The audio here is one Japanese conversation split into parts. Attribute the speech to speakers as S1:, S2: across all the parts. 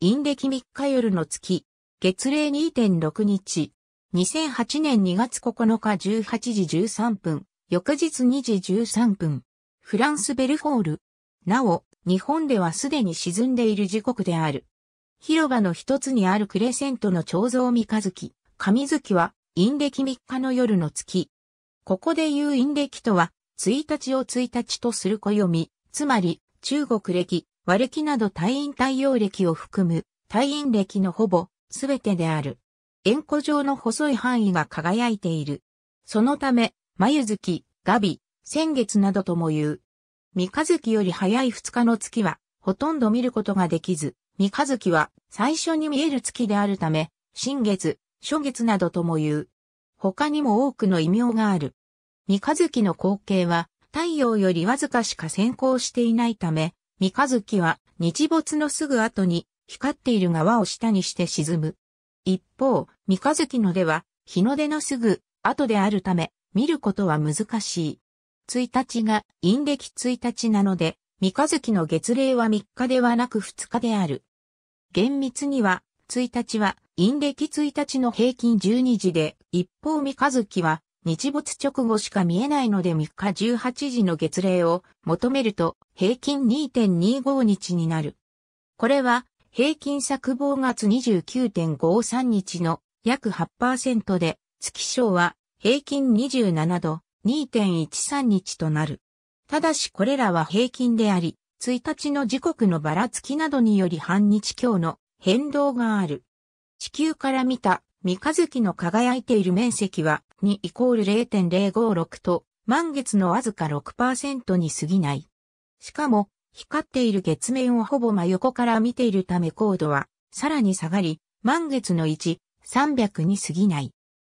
S1: 陰暦3日夜の月、月齢2.6日、2008年2月9日18時13分、翌日2時13分、フランスベルフォール。なお、日本ではすでに沈んでいる時刻である。広場の一つにあるクレセントの彫像三日月、神月は、陰暦3日の夜の月。ここで言う陰暦とは、1日を1日とする暦、つまり、中国暦、和暦など隊員対応歴を含む隊員歴のほぼ全てである。円弧状の細い範囲が輝いている。そのため、眉月、ガビ、先月などとも言う。三日月より早い二日の月は、ほとんど見ることができず、三日月は最初に見える月であるため、新月、初月などとも言う。他にも多くの異名がある。三日月の光景は、太陽よりわずかしか先行していないため、三日月は日没のすぐ後に光っている側を下にして沈む。一方、三日月の出は日の出のすぐ後であるため見ることは難しい。1日が陰暦1日なので、三日月の月齢は3日ではなく2日である。厳密には、1日は陰暦1日の平均12時で、一方三日月は日没直後しか見えないので3日18時の月齢を求めると平均2.25日になる。これは平均作望月29.53日の約8%で月賞は平均27度2.13日となる。ただしこれらは平均であり、1日の時刻のばらつきなどにより半日強の変動がある。地球から見た三日月の輝いている面積はにイコール0.056と、満月のわずか6%に過ぎない。しかも、光っている月面をほぼ真横から見ているため高度は、さらに下がり、満月の1、300に過ぎない。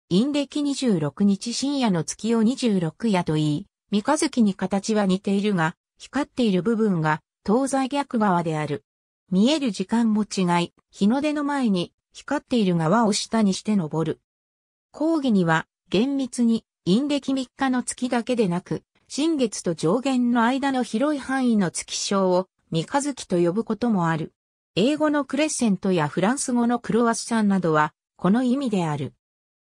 S1: 陰暦26日深夜の月を26夜と言い、三日月に形は似ているが、光っている部分が東西逆側である。見える時間も違い、日の出の前に光っている側を下にして登る。講義には厳密に、陰暦3日の月だけでなく、新月と上限の間の広い範囲の月章を、三日月と呼ぶこともある。英語のクレッセントやフランス語のクロワッサンなどは、この意味である。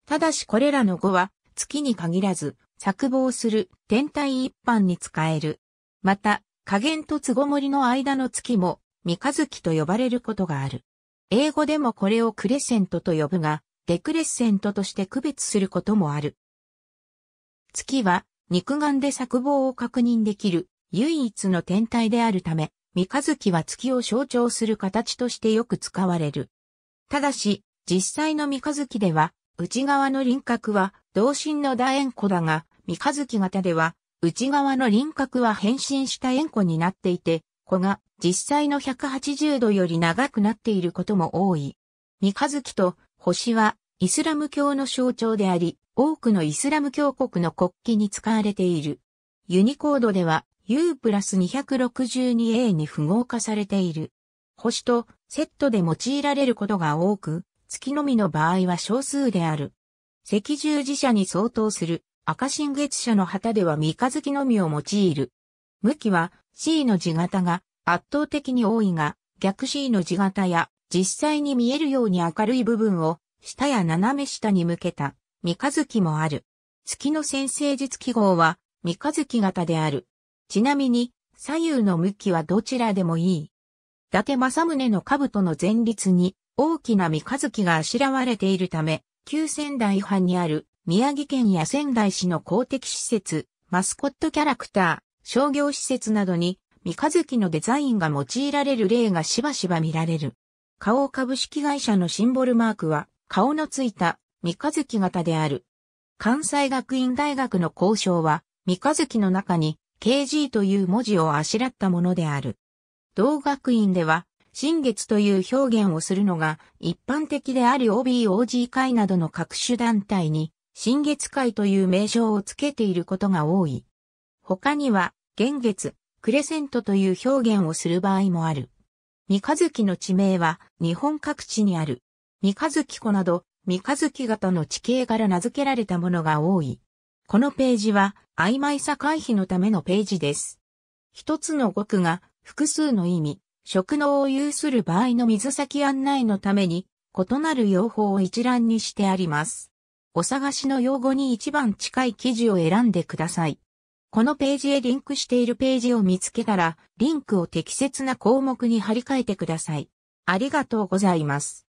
S1: ただしこれらの語は、月に限らず、作望する天体一般に使える。また、加減とつごもりの間の月も、三日月と呼ばれることがある。英語でもこれをクレセントと呼ぶが、デクレッセントとして区別することもある。月は肉眼で作望を確認できる唯一の天体であるため、三日月は月を象徴する形としてよく使われる。ただし、実際の三日月では、内側の輪郭は同心の楕円弧だが、三日月型では、内側の輪郭は変身した円弧になっていて、弧が実際の180度より長くなっていることも多い。三日月と星はイスラム教の象徴であり、多くのイスラム教国の国旗に使われている。ユニコードでは U プラス 262A に符号化されている。星とセットで用いられることが多く、月のみの場合は少数である。赤十字社に相当する赤新月社の旗では三日月のみを用いる。向きは C の字型が圧倒的に多いが、逆 C の字型や実際に見えるように明るい部分を下や斜め下に向けた三日月もある。月の先生術記号は三日月型である。ちなみに左右の向きはどちらでもいい。伊達政宗の兜の前立に大きな三日月があしらわれているため、旧仙台藩にある宮城県や仙台市の公的施設、マスコットキャラクター、商業施設などに三日月のデザインが用いられる例がしばしば見られる。花王株式会社のシンボルマークは、顔のついた三日月型である。関西学院大学の交渉は、三日月の中に KG という文字をあしらったものである。同学院では、新月という表現をするのが一般的であり OBOG 会などの各種団体に、新月会という名称をつけていることが多い。他には、現月、クレセントという表現をする場合もある。三日月の地名は日本各地にある。三日月湖など三日月型の地形から名付けられたものが多い。このページは曖昧さ回避のためのページです。一つの語句が複数の意味、職能を有する場合の水先案内のために異なる用法を一覧にしてあります。お探しの用語に一番近い記事を選んでください。このページへリンクしているページを見つけたら、リンクを適切な項目に貼り替えてください。ありがとうございます。